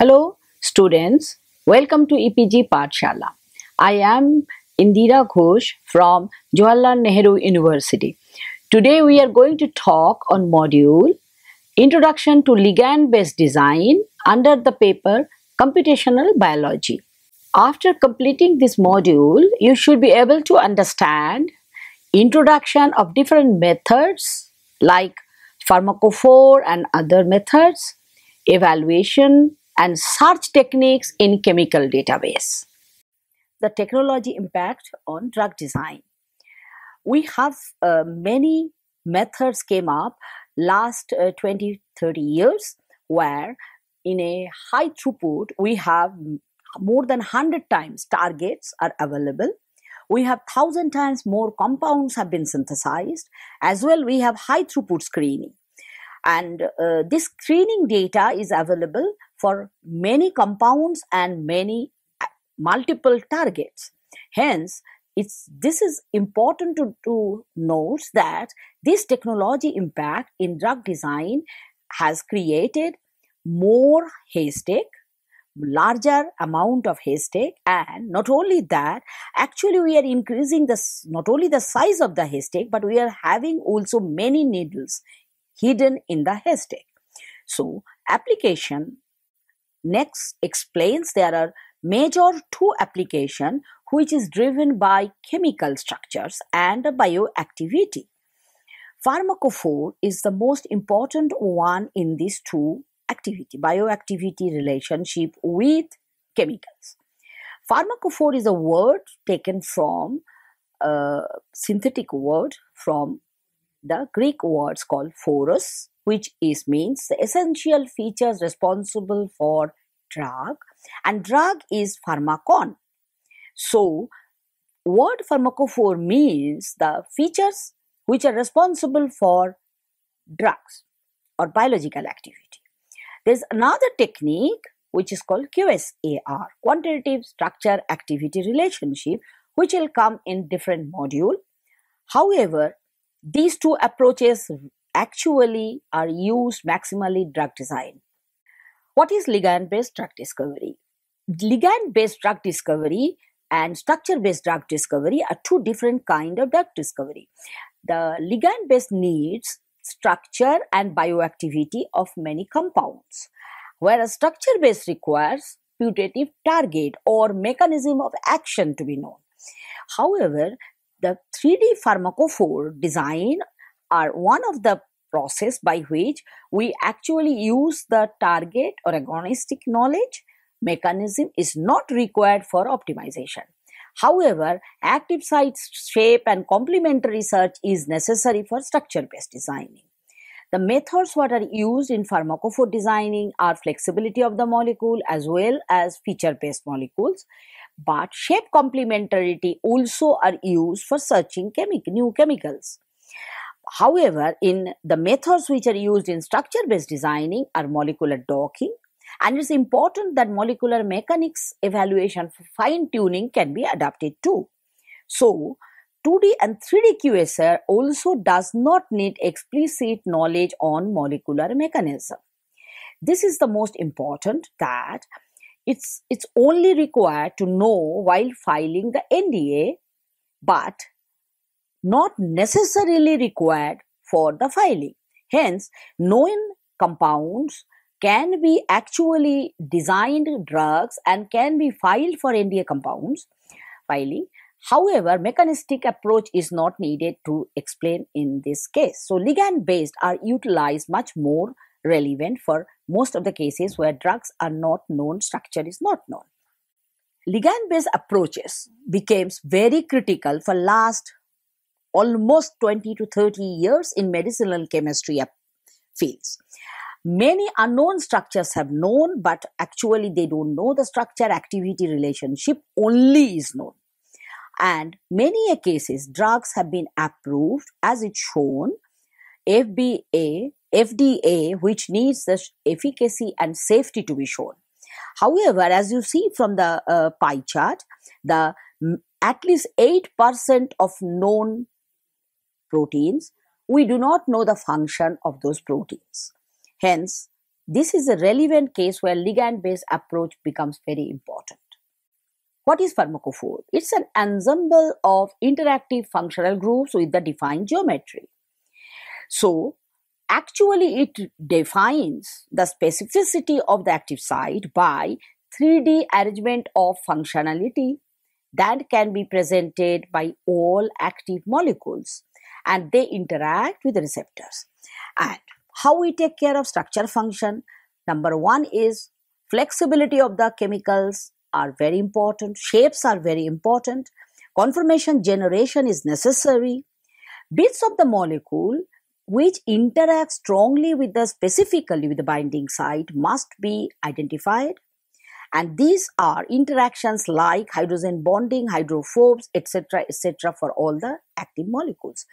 Hello students, welcome to EPG Shala. I am Indira Ghosh from Jawaharlal Nehru University. Today we are going to talk on module Introduction to Ligand Based Design under the paper Computational Biology. After completing this module, you should be able to understand introduction of different methods like pharmacophore and other methods, evaluation and search techniques in chemical database. The technology impact on drug design. We have uh, many methods came up last uh, 20, 30 years where in a high throughput we have more than 100 times targets are available we have 1000 times more compounds have been synthesized as well we have high throughput screening and uh, this screening data is available for many compounds and many uh, multiple targets. Hence, it's, this is important to, to note that this technology impact in drug design has created more haystack, larger amount of haystack and not only that actually we are increasing the not only the size of the haystack but we are having also many needles hidden in the haystack so application next explains there are major two application which is driven by chemical structures and bioactivity. Pharmacophore is the most important one in these two activity, bioactivity relationship with chemicals. Pharmacophore is a word taken from a uh, synthetic word from the Greek words called phoros, which is means the essential features responsible for drug and drug is pharmacon. So what pharmacophore means the features which are responsible for drugs or biological activity. There's another technique which is called QSAR, quantitative structure activity relationship, which will come in different module. However, these two approaches actually are used maximally drug design. What is ligand based drug discovery? Ligand based drug discovery and structure based drug discovery are two different kind of drug discovery. The ligand based needs structure and bioactivity of many compounds, whereas structure based requires putative target or mechanism of action to be known. However, the 3D pharmacophore design are one of the process by which we actually use the target or agonistic knowledge mechanism is not required for optimization. However, active site shape and complementary search is necessary for structure-based designing. The methods what are used in pharmacophore designing are flexibility of the molecule as well as feature-based molecules. But shape complementarity also are used for searching chemi new chemicals. However, in the methods which are used in structure based designing are molecular docking, and it's important that molecular mechanics evaluation for fine tuning can be adapted too. So, 2D and 3D QSR also does not need explicit knowledge on molecular mechanism. This is the most important that it's, it's only required to know while filing the NDA, but not necessarily required for the filing. Hence, known compounds can be actually designed drugs and can be filed for NDA compounds filing. However, mechanistic approach is not needed to explain in this case. So ligand based are utilized much more relevant for most of the cases where drugs are not known, structure is not known. Ligand based approaches became very critical for last almost 20 to 30 years in medicinal chemistry fields. Many unknown structures have known, but actually they don't know the structure activity relationship only is known. And many cases, drugs have been approved as it's shown. FBA, FDA, which needs the efficacy and safety to be shown. However, as you see from the uh, pie chart, the mm, at least 8% of known proteins, we do not know the function of those proteins. Hence, this is a relevant case where ligand based approach becomes very important. What is pharmacophore? It's an ensemble of interactive functional groups with the defined geometry. So, actually, it defines the specificity of the active site by 3D arrangement of functionality that can be presented by all active molecules and they interact with the receptors. And how we take care of structure function? Number one is flexibility of the chemicals are very important, shapes are very important, conformation generation is necessary. Bits of the molecule which interact strongly with the specifically with the binding site must be identified and these are interactions like hydrogen bonding, hydrophobes, etc., etc., for all the active molecules.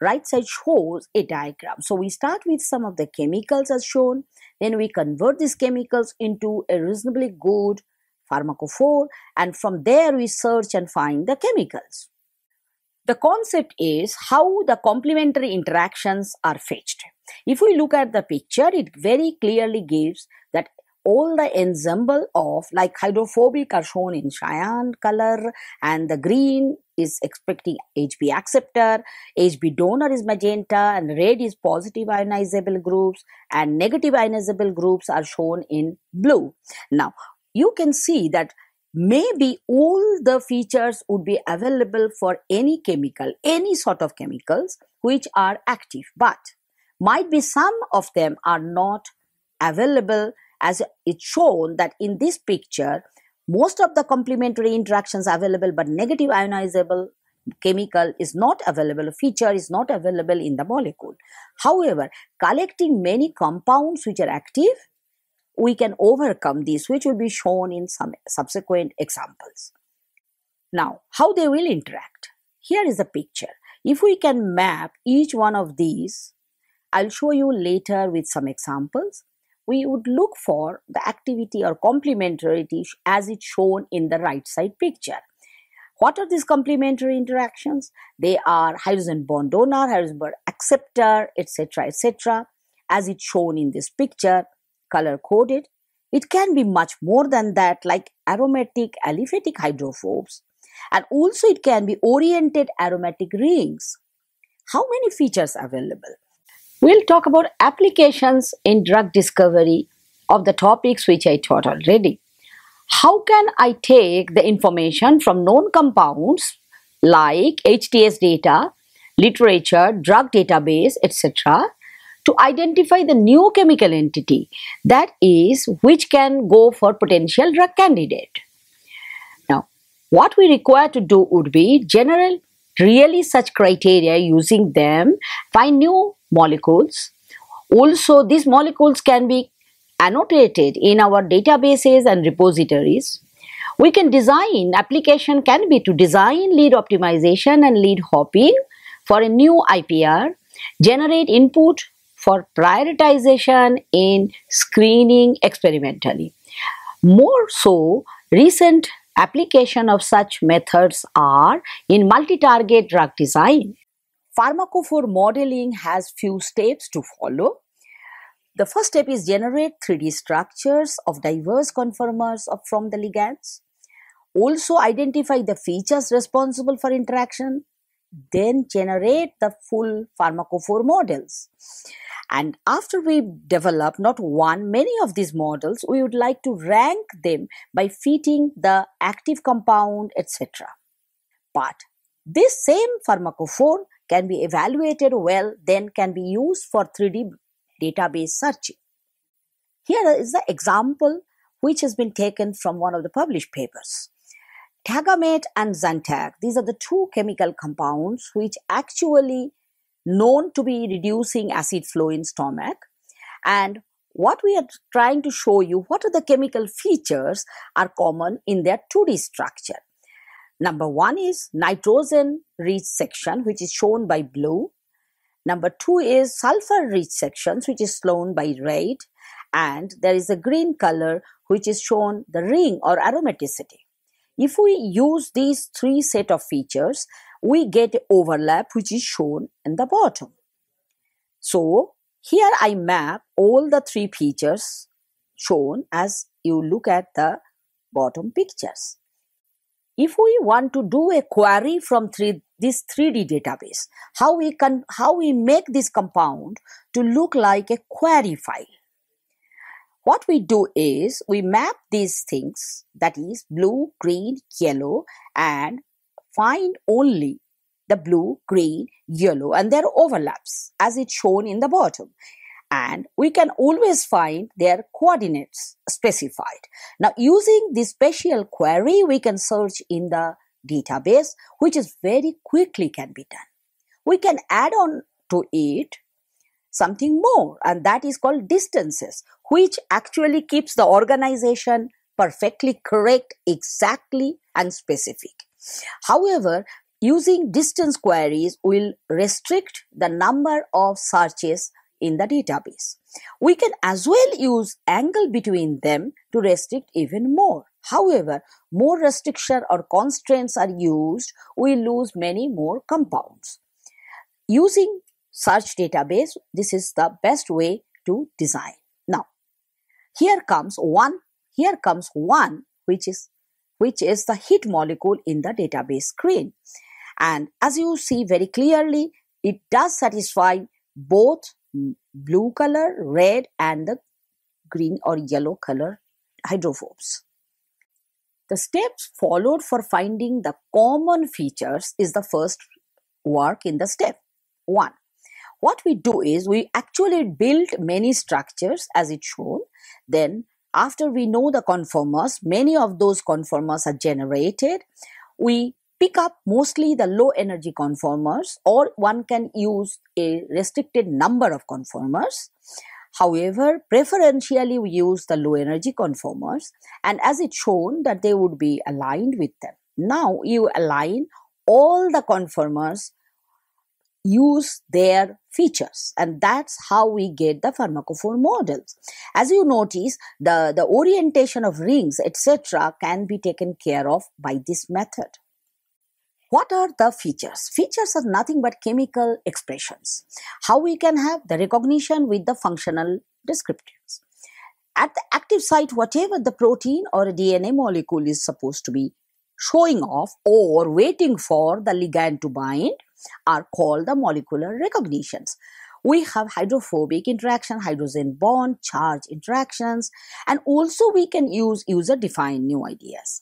Right side shows a diagram. So we start with some of the chemicals as shown, then we convert these chemicals into a reasonably good pharmacophore, and from there we search and find the chemicals. The concept is how the complementary interactions are fetched. If we look at the picture, it very clearly gives all the ensemble of like hydrophobic are shown in cyan color and the green is expecting HB acceptor, HB donor is magenta and red is positive ionizable groups and negative ionizable groups are shown in blue. Now you can see that maybe all the features would be available for any chemical, any sort of chemicals which are active but might be some of them are not available as it's shown that in this picture, most of the complementary interactions available, but negative ionizable chemical is not available, feature is not available in the molecule. However, collecting many compounds which are active, we can overcome this, which will be shown in some subsequent examples. Now, how they will interact? Here is a picture. If we can map each one of these, I'll show you later with some examples we would look for the activity or complementarity as it's shown in the right side picture. What are these complementary interactions? They are hydrogen bond donor, hydrogen bond acceptor, etc., etc., as it's shown in this picture, color coded. It can be much more than that, like aromatic aliphatic hydrophobes, and also it can be oriented aromatic rings. How many features available? We'll talk about applications in drug discovery of the topics which I taught already. How can I take the information from known compounds like HTS data, literature, drug database, etc. to identify the new chemical entity that is which can go for potential drug candidate. Now what we require to do would be general really such criteria using them find new molecules. Also, these molecules can be annotated in our databases and repositories. We can design, application can be to design lead optimization and lead hopping for a new IPR, generate input for prioritization in screening experimentally. More so, recent application of such methods are in multi-target drug design Pharmacophore modeling has few steps to follow. The first step is generate 3D structures of diverse conformers of, from the ligands. Also identify the features responsible for interaction. Then generate the full pharmacophore models. And after we develop not one, many of these models, we would like to rank them by fitting the active compound, etc. But this same pharmacophore can be evaluated well, then can be used for 3D database searching. Here is the example which has been taken from one of the published papers. Tagamate and Zantac, these are the two chemical compounds which actually known to be reducing acid flow in stomach. And what we are trying to show you, what are the chemical features are common in their 2D structure. Number one is nitrogen rich section, which is shown by blue. Number two is sulfur rich sections, which is shown by red. And there is a green color, which is shown the ring or aromaticity. If we use these three set of features, we get overlap, which is shown in the bottom. So here I map all the three features shown as you look at the bottom pictures if we want to do a query from three, this 3D database, how we can how we make this compound to look like a query file. What we do is we map these things, that is blue, green, yellow, and find only the blue, green, yellow, and their overlaps as it's shown in the bottom and we can always find their coordinates specified. Now, using this special query, we can search in the database, which is very quickly can be done. We can add on to it something more, and that is called distances, which actually keeps the organization perfectly correct, exactly, and specific. However, using distance queries will restrict the number of searches in the database. We can as well use angle between them to restrict even more. However, more restriction or constraints are used, we lose many more compounds. Using search database, this is the best way to design. Now, here comes one, here comes one which is which is the hit molecule in the database screen. And as you see very clearly, it does satisfy both blue color, red, and the green or yellow color hydrophobes. The steps followed for finding the common features is the first work in the step 1. What we do is we actually build many structures as it shown. Then after we know the conformers, many of those conformers are generated. We pick up mostly the low energy conformers or one can use a restricted number of conformers. However, preferentially we use the low energy conformers and as it's shown that they would be aligned with them. Now you align all the conformers use their features and that's how we get the pharmacophore models as you notice the the orientation of rings etc can be taken care of by this method what are the features? Features are nothing but chemical expressions. How we can have the recognition with the functional descriptors. At the active site, whatever the protein or DNA molecule is supposed to be showing off or waiting for the ligand to bind are called the molecular recognitions. We have hydrophobic interaction, hydrogen bond, charge interactions, and also we can use user-defined new ideas.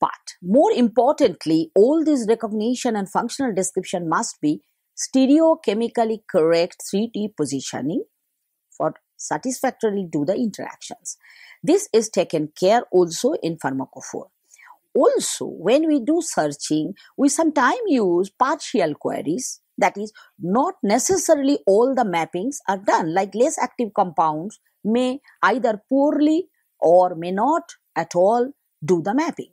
But more importantly, all this recognition and functional description must be stereochemically correct 3D positioning for satisfactorily do the interactions. This is taken care also in pharmacophore. Also, when we do searching, we sometimes use partial queries. That is, not necessarily all the mappings are done, like less active compounds may either poorly or may not at all do the mapping.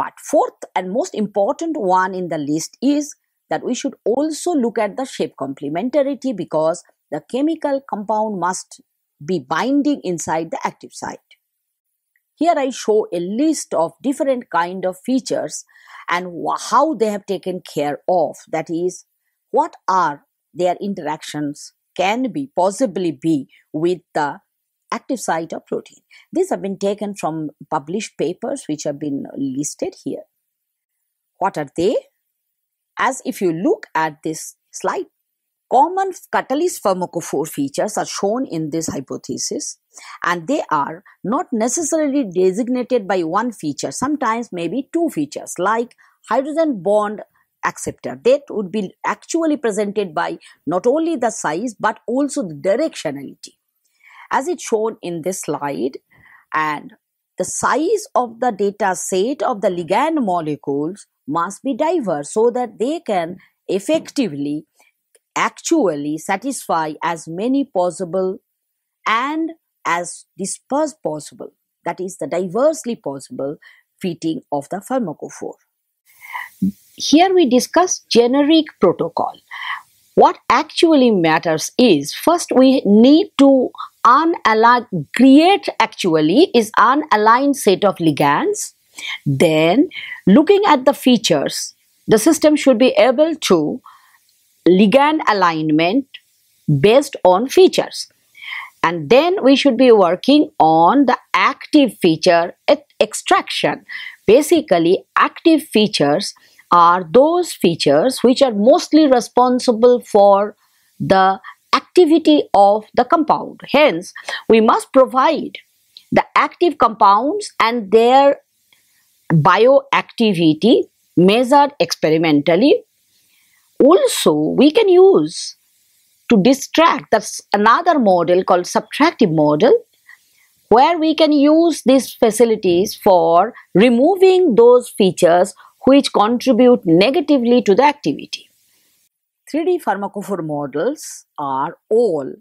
But fourth and most important one in the list is that we should also look at the shape complementarity because the chemical compound must be binding inside the active site. Here I show a list of different kind of features and how they have taken care of. That is, what are their interactions can be possibly be with the active site of protein. These have been taken from published papers which have been listed here. What are they? As if you look at this slide, common catalyst pharmacophore features are shown in this hypothesis and they are not necessarily designated by one feature, sometimes maybe two features like hydrogen bond acceptor that would be actually presented by not only the size but also the directionality as it's shown in this slide and the size of the data set of the ligand molecules must be diverse so that they can effectively actually satisfy as many possible and as dispersed possible that is the diversely possible fitting of the pharmacophore here we discuss generic protocol what actually matters is first we need to unaligned create actually is unaligned set of ligands then looking at the features the system should be able to ligand alignment based on features and then we should be working on the active feature extraction basically active features are those features which are mostly responsible for the activity of the compound. Hence, we must provide the active compounds and their bioactivity measured experimentally. Also, we can use to distract, that's another model called subtractive model, where we can use these facilities for removing those features which contribute negatively to the activity. 3D pharmacophore models are all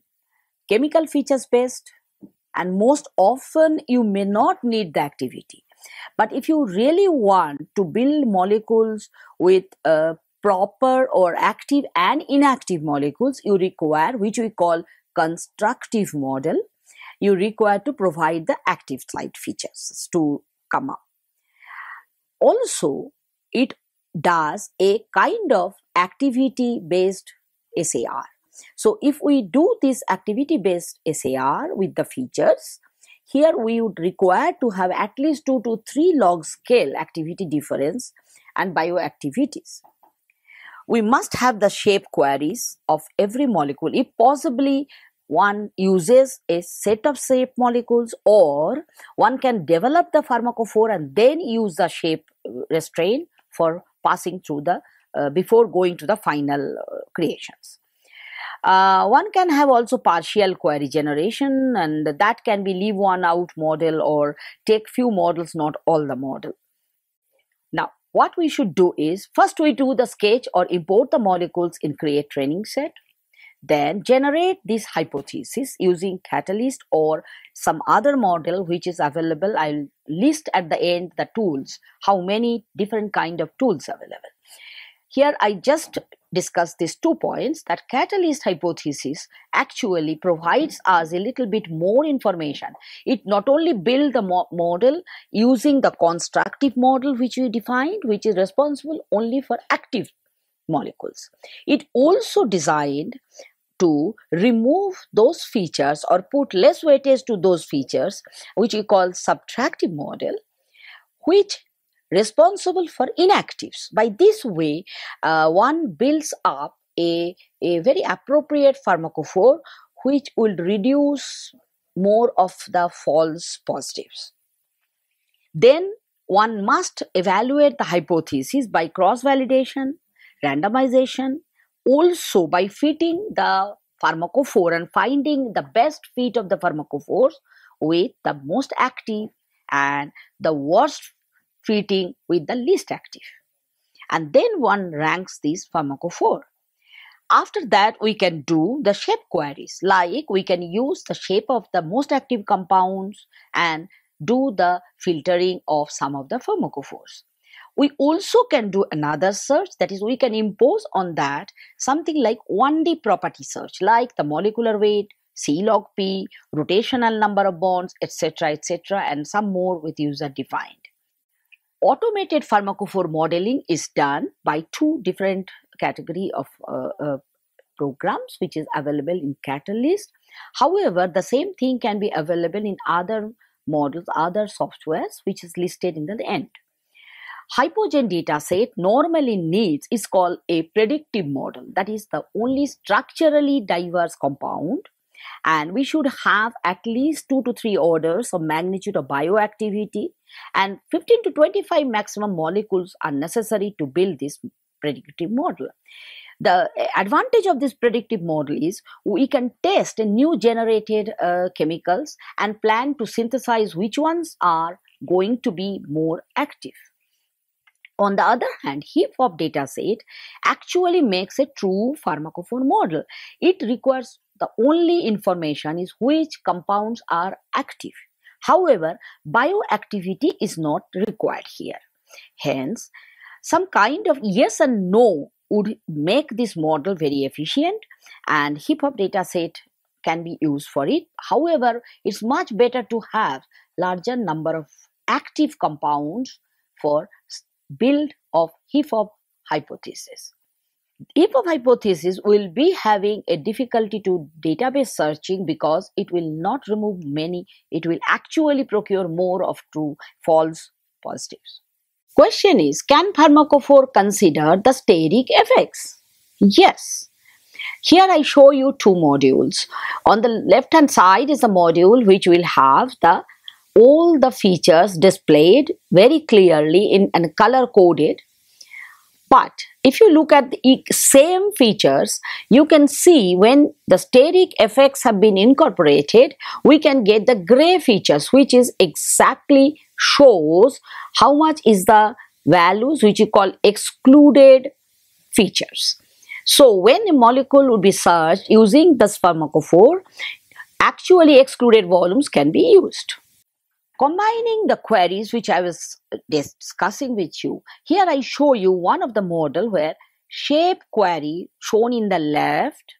chemical features based and most often you may not need the activity. But if you really want to build molecules with a uh, proper or active and inactive molecules, you require which we call constructive model. You require to provide the active site features to come up. Also, it does a kind of activity based SAR. So if we do this activity based SAR with the features, here we would require to have at least 2 to 3 log scale activity difference and bioactivities. We must have the shape queries of every molecule if possibly one uses a set of shape molecules or one can develop the pharmacophore and then use the shape restraint for passing through the uh, before going to the final uh, creations. Uh, one can have also partial query generation and that can be leave one out model or take few models not all the model now what we should do is first we do the sketch or import the molecules in create training set then generate this hypothesis using catalyst or some other model which is available i'll list at the end the tools how many different kind of tools available here, I just discussed these two points that catalyst hypothesis actually provides us a little bit more information. It not only build the mo model using the constructive model which we defined, which is responsible only for active molecules. It also designed to remove those features or put less weightage to those features, which we call subtractive model, which responsible for inactives. By this way, uh, one builds up a, a very appropriate pharmacophore which will reduce more of the false positives. Then one must evaluate the hypothesis by cross validation, randomization, also by fitting the pharmacophore and finding the best fit of the pharmacophores with the most active and the worst treating with the least active. And then one ranks these pharmacophore. After that, we can do the shape queries, like we can use the shape of the most active compounds and do the filtering of some of the pharmacophores. We also can do another search, that is, we can impose on that something like 1D property search, like the molecular weight, C log P, rotational number of bonds, etc., etc., and some more with user defined automated pharmacophore modeling is done by two different category of uh, uh, programs which is available in catalyst however the same thing can be available in other models other softwares which is listed in the end hypogen dataset normally needs is called a predictive model that is the only structurally diverse compound and we should have at least two to three orders of magnitude of bioactivity and 15 to 25 maximum molecules are necessary to build this predictive model. The advantage of this predictive model is we can test new generated uh, chemicals and plan to synthesize which ones are going to be more active. On the other hand, heap of dataset actually makes a true pharmacophore model. It requires the only information is which compounds are active. However, bioactivity is not required here. Hence, some kind of yes and no would make this model very efficient and HIPHOP dataset can be used for it. However, it's much better to have larger number of active compounds for build of HIPHOP hypothesis of hypothesis will be having a difficulty to database searching because it will not remove many it will actually procure more of true false positives question is can pharmacophore consider the steric effects yes here I show you two modules. On the left hand side is a module which will have the all the features displayed very clearly in and color coded but if you look at the same features, you can see when the steric effects have been incorporated, we can get the gray features, which is exactly shows how much is the values which you call excluded features. So when a molecule would be searched using this pharmacophore, actually excluded volumes can be used. Combining the queries which I was uh, discussing with you, here I show you one of the model where shape query shown in the left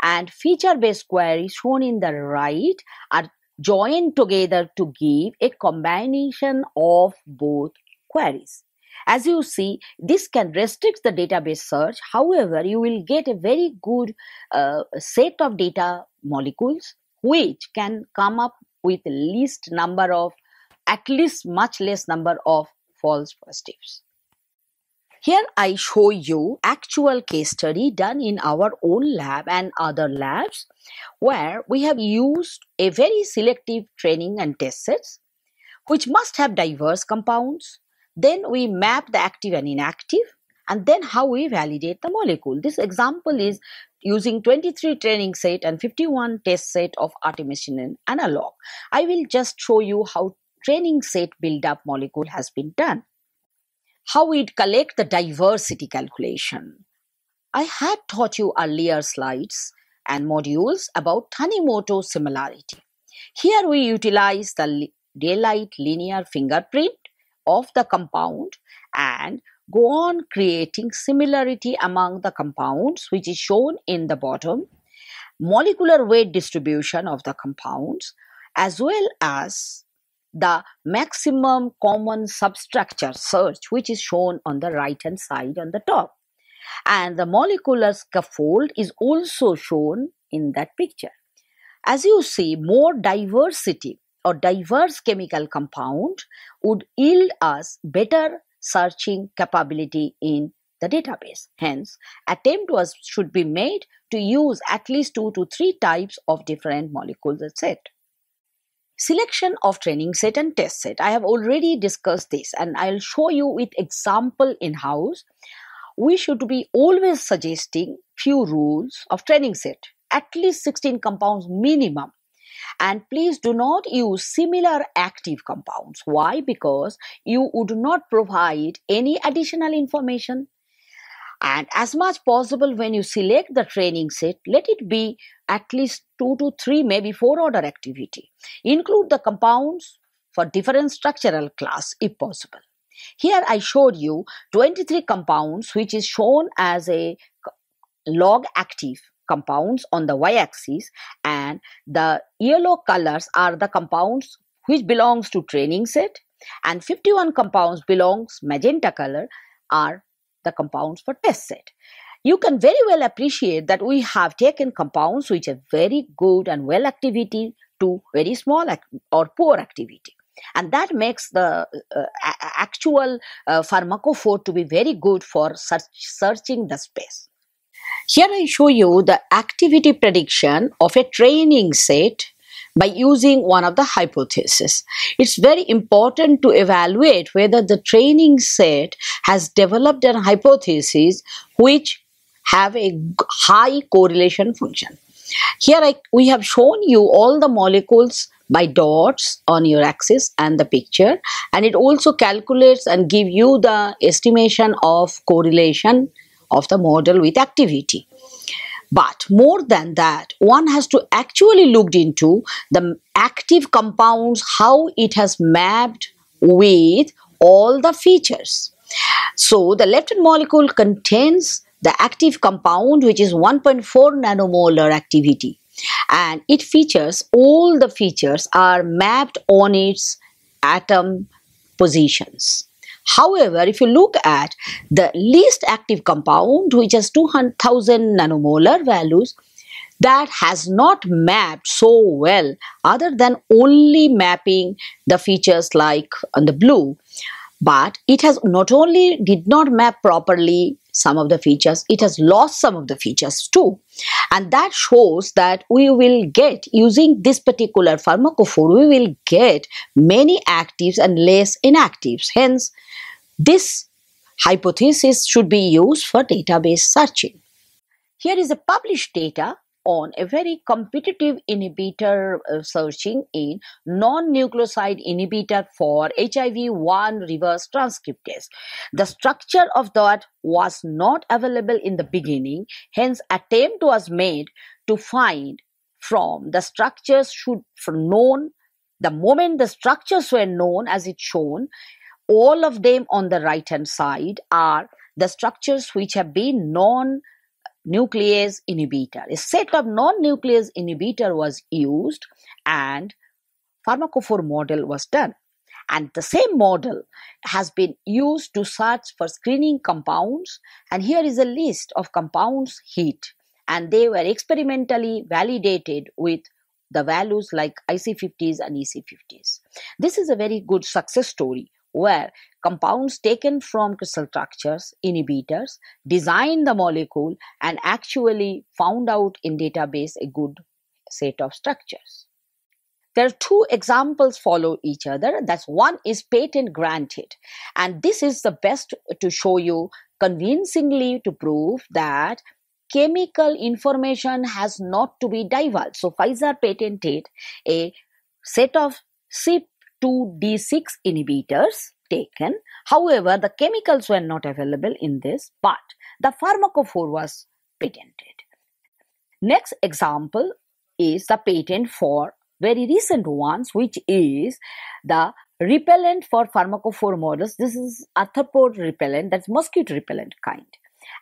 and feature based query shown in the right are joined together to give a combination of both queries. As you see, this can restrict the database search. However, you will get a very good uh, set of data molecules which can come up with least number of at least much less number of false positives. Here I show you actual case study done in our own lab and other labs where we have used a very selective training and test sets which must have diverse compounds. Then we map the active and inactive and then how we validate the molecule. This example is using 23 training set and 51 test set of artemisinin analog. I will just show you how training set build-up molecule has been done. How it collect the diversity calculation. I had taught you earlier slides and modules about Tanimoto similarity. Here we utilize the daylight linear fingerprint of the compound and go on creating similarity among the compounds, which is shown in the bottom, molecular weight distribution of the compounds, as well as the maximum common substructure search, which is shown on the right hand side on the top. And the molecular scaffold is also shown in that picture. As you see, more diversity or diverse chemical compound would yield us better searching capability in the database. Hence, attempt was should be made to use at least two to three types of different molecules set. Selection of training set and test set. I have already discussed this and I'll show you with example in-house. We should be always suggesting few rules of training set, at least 16 compounds minimum and please do not use similar active compounds. Why? Because you would not provide any additional information. And as much possible when you select the training set, let it be at least two to three, maybe four order activity. Include the compounds for different structural class if possible. Here I showed you 23 compounds which is shown as a log active compounds on the y axis and the yellow colors are the compounds which belongs to training set and 51 compounds belongs magenta color are the compounds for test set you can very well appreciate that we have taken compounds which are very good and well activity to very small or poor activity and that makes the uh, a- actual uh, pharmacophore to be very good for search- searching the space here I show you the activity prediction of a training set by using one of the hypotheses. It's very important to evaluate whether the training set has developed an hypothesis which have a high correlation function. Here I, we have shown you all the molecules by dots on your axis and the picture and it also calculates and give you the estimation of correlation of the model with activity. But more than that, one has to actually look into the active compounds, how it has mapped with all the features. So the leptin molecule contains the active compound which is 1.4 nanomolar activity and it features all the features are mapped on its atom positions. However, if you look at the least active compound, which has two hundred thousand nanomolar values, that has not mapped so well other than only mapping the features like on the blue but it has not only did not map properly some of the features, it has lost some of the features too. And that shows that we will get, using this particular pharmacophore, we will get many actives and less inactives. Hence, this hypothesis should be used for database searching. Here is a published data on a very competitive inhibitor uh, searching in non-nucleoside inhibitor for HIV-1 reverse transcriptase. The structure of that was not available in the beginning, hence attempt was made to find from the structures should known the moment the structures were known as it's shown all of them on the right hand side are the structures which have been non nuclease inhibitor. A set of non-nuclease inhibitor was used and pharmacophore model was done. And the same model has been used to search for screening compounds. And here is a list of compounds hit. And they were experimentally validated with the values like IC50s and EC50s. This is a very good success story where compounds taken from crystal structures, inhibitors, designed the molecule and actually found out in database a good set of structures. There are two examples follow each other. That's one is patent granted. And this is the best to show you convincingly to prove that chemical information has not to be divulged. So Pfizer patented a set of CYP 2d6 inhibitors taken. However, the chemicals were not available in this part. The pharmacophore was patented. Next example is the patent for very recent ones, which is the repellent for pharmacophore models. This is arthropod repellent, that's mosquito repellent kind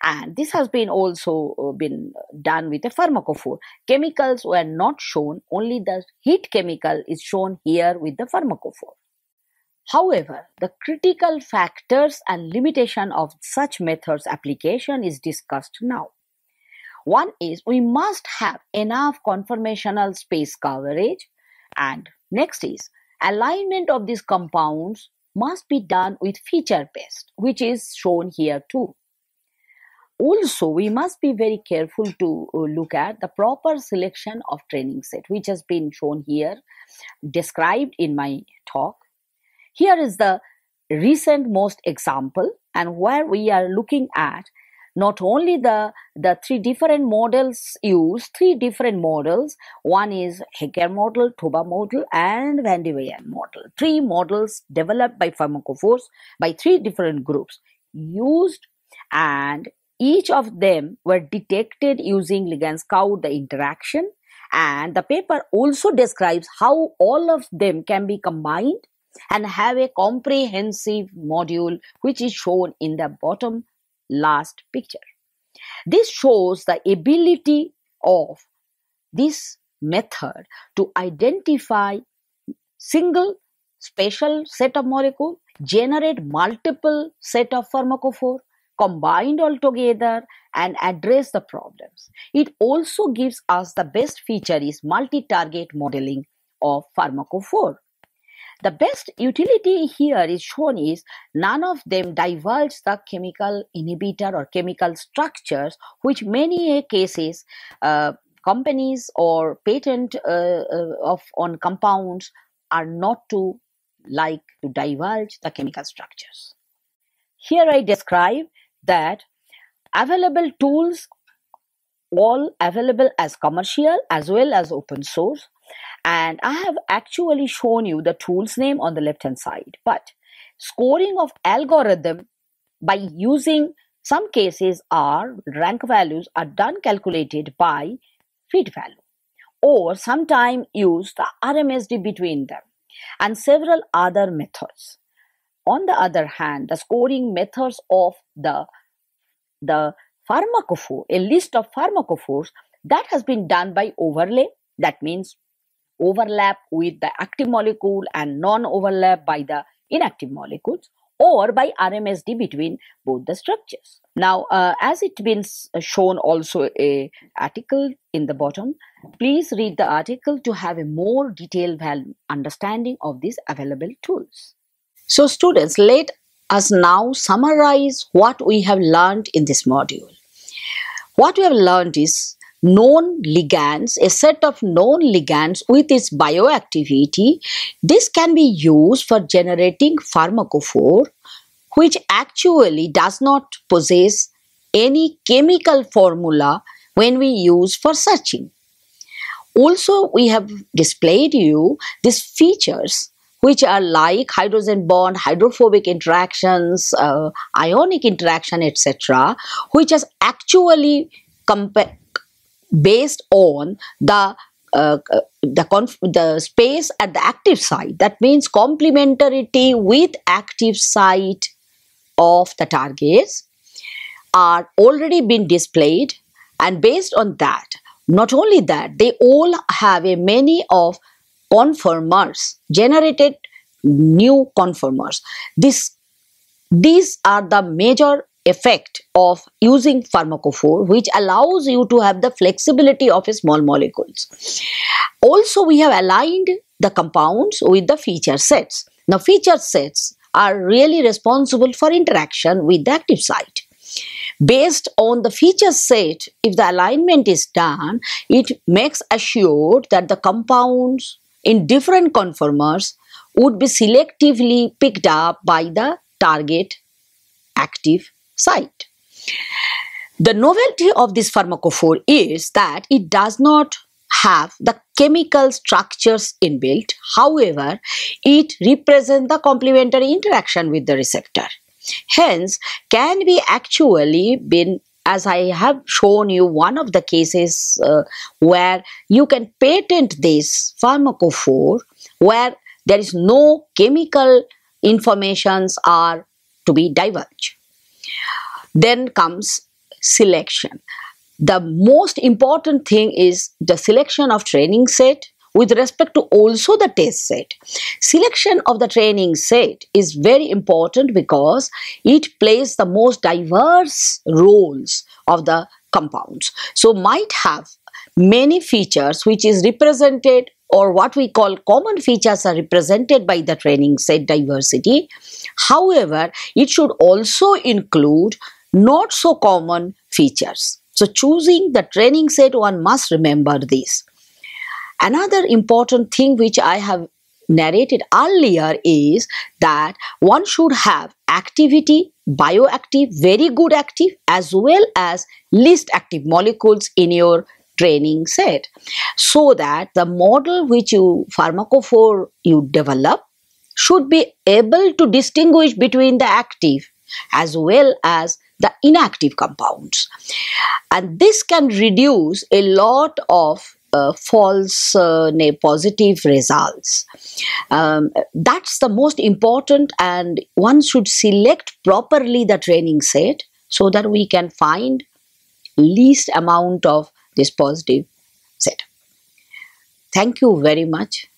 and this has been also uh, been done with a pharmacophore chemicals were not shown only the heat chemical is shown here with the pharmacophore However, the critical factors and limitation of such methods application is discussed now. One is we must have enough conformational space coverage and next is alignment of these compounds must be done with feature based which is shown here too also we must be very careful to uh, look at the proper selection of training set which has been shown here described in my talk here is the recent most example and where we are looking at not only the the three different models used three different models one is Hecker model Toba model and Van de Weyen model three models developed by pharmacophores by three different groups used and each of them were detected using ligands count the interaction and the paper also describes how all of them can be combined and have a comprehensive module which is shown in the bottom last picture. This shows the ability of this method to identify single special set of molecule, generate multiple set of pharmacophore, combined all together and address the problems. It also gives us the best feature is multi-target modeling of pharmacophore. The best utility here is shown is none of them divulge the chemical inhibitor or chemical structures, which many cases uh, companies or patent uh, uh, of on compounds are not to like to divulge the chemical structures. Here I describe that available tools all available as commercial as well as open source and i have actually shown you the tools name on the left hand side but scoring of algorithm by using some cases are rank values are done calculated by fit value or sometimes use the rmsd between them and several other methods on the other hand, the scoring methods of the, the pharmacophore, a list of pharmacophores, that has been done by overlay. That means overlap with the active molecule and non-overlap by the inactive molecules or by RMSD between both the structures. Now, uh, as it been uh, shown also a article in the bottom, please read the article to have a more detailed understanding of these available tools. So students, let us now summarize what we have learned in this module. What we have learned is known ligands, a set of known ligands with its bioactivity. This can be used for generating pharmacophore which actually does not possess any chemical formula when we use for searching. Also, we have displayed you these features which are like hydrogen bond, hydrophobic interactions, uh, ionic interaction, etc., which is actually based on the uh, the, the space at the active site. That means complementarity with active site of the targets are already been displayed and based on that, not only that, they all have a many of conformers generated new conformers this these are the major effect of using pharmacophore which allows you to have the flexibility of small molecules also we have aligned the compounds with the feature sets now feature sets are really responsible for interaction with the active site based on the feature set if the alignment is done it makes assured that the compounds in different conformers would be selectively picked up by the target active site. The novelty of this pharmacophore is that it does not have the chemical structures inbuilt. However, it represents the complementary interaction with the receptor. Hence, can be actually been as I have shown you, one of the cases uh, where you can patent this pharmacophore, where there is no chemical informations are to be divulged. Then comes selection. The most important thing is the selection of training set, with respect to also the test set. Selection of the training set is very important because it plays the most diverse roles of the compounds. So might have many features which is represented or what we call common features are represented by the training set diversity. However, it should also include not so common features. So choosing the training set one must remember this. Another important thing which I have narrated earlier is that one should have activity, bioactive, very good active as well as least active molecules in your training set so that the model which you pharmacophore you develop should be able to distinguish between the active as well as the inactive compounds and this can reduce a lot of uh, false uh, positive results. Um, that's the most important, and one should select properly the training set so that we can find least amount of this positive set. Thank you very much.